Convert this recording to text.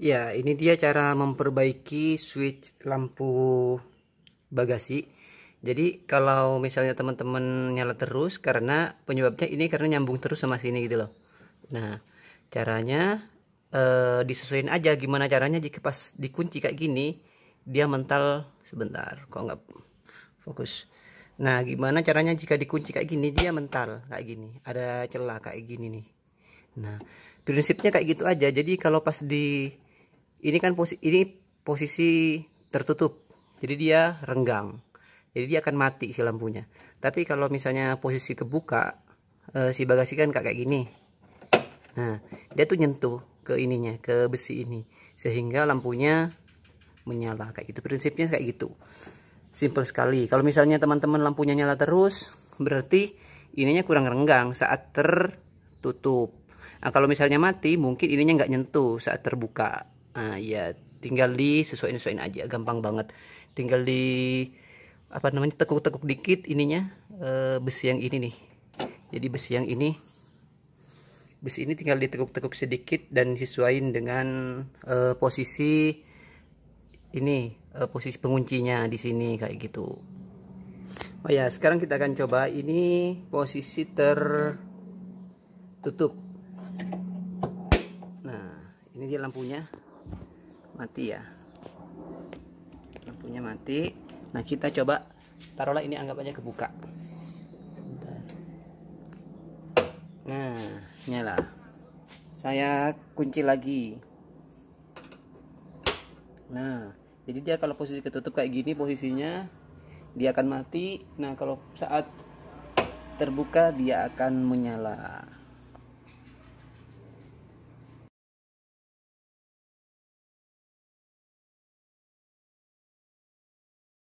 Ya, ini dia cara memperbaiki switch lampu bagasi. Jadi kalau misalnya teman-teman nyala terus karena penyebabnya ini karena nyambung terus sama sini gitu loh. Nah, caranya eh, disesuaikan aja gimana caranya jika pas dikunci kayak gini dia mental sebentar kok nggak fokus. Nah, gimana caranya jika dikunci kayak gini dia mental kayak gini. Ada celah kayak gini nih. Nah, prinsipnya kayak gitu aja. Jadi kalau pas di ini kan posisi ini posisi tertutup jadi dia renggang jadi dia akan mati si lampunya tapi kalau misalnya posisi kebuka eh, si bagasi kan kayak gini nah dia tuh nyentuh ke ininya ke besi ini sehingga lampunya menyala kayak gitu prinsipnya kayak gitu simple sekali kalau misalnya teman-teman lampunya nyala terus berarti ininya kurang renggang saat tertutup nah, kalau misalnya mati mungkin ininya nggak nyentuh saat terbuka Nah, ya tinggal di sesuaiin aja gampang banget tinggal di apa namanya tekuk-tekuk dikit ininya e, besi yang ini nih jadi besi yang ini besi ini tinggal ditekuk-tekuk sedikit dan disesuaikan dengan e, posisi ini e, posisi penguncinya di sini kayak gitu oh ya sekarang kita akan coba ini posisi tertutup nah ini dia lampunya mati ya lampunya mati nah kita coba taruhlah ini anggap aja kebuka nah nyala saya kunci lagi nah jadi dia kalau posisi ketutup kayak gini posisinya dia akan mati nah kalau saat terbuka dia akan menyala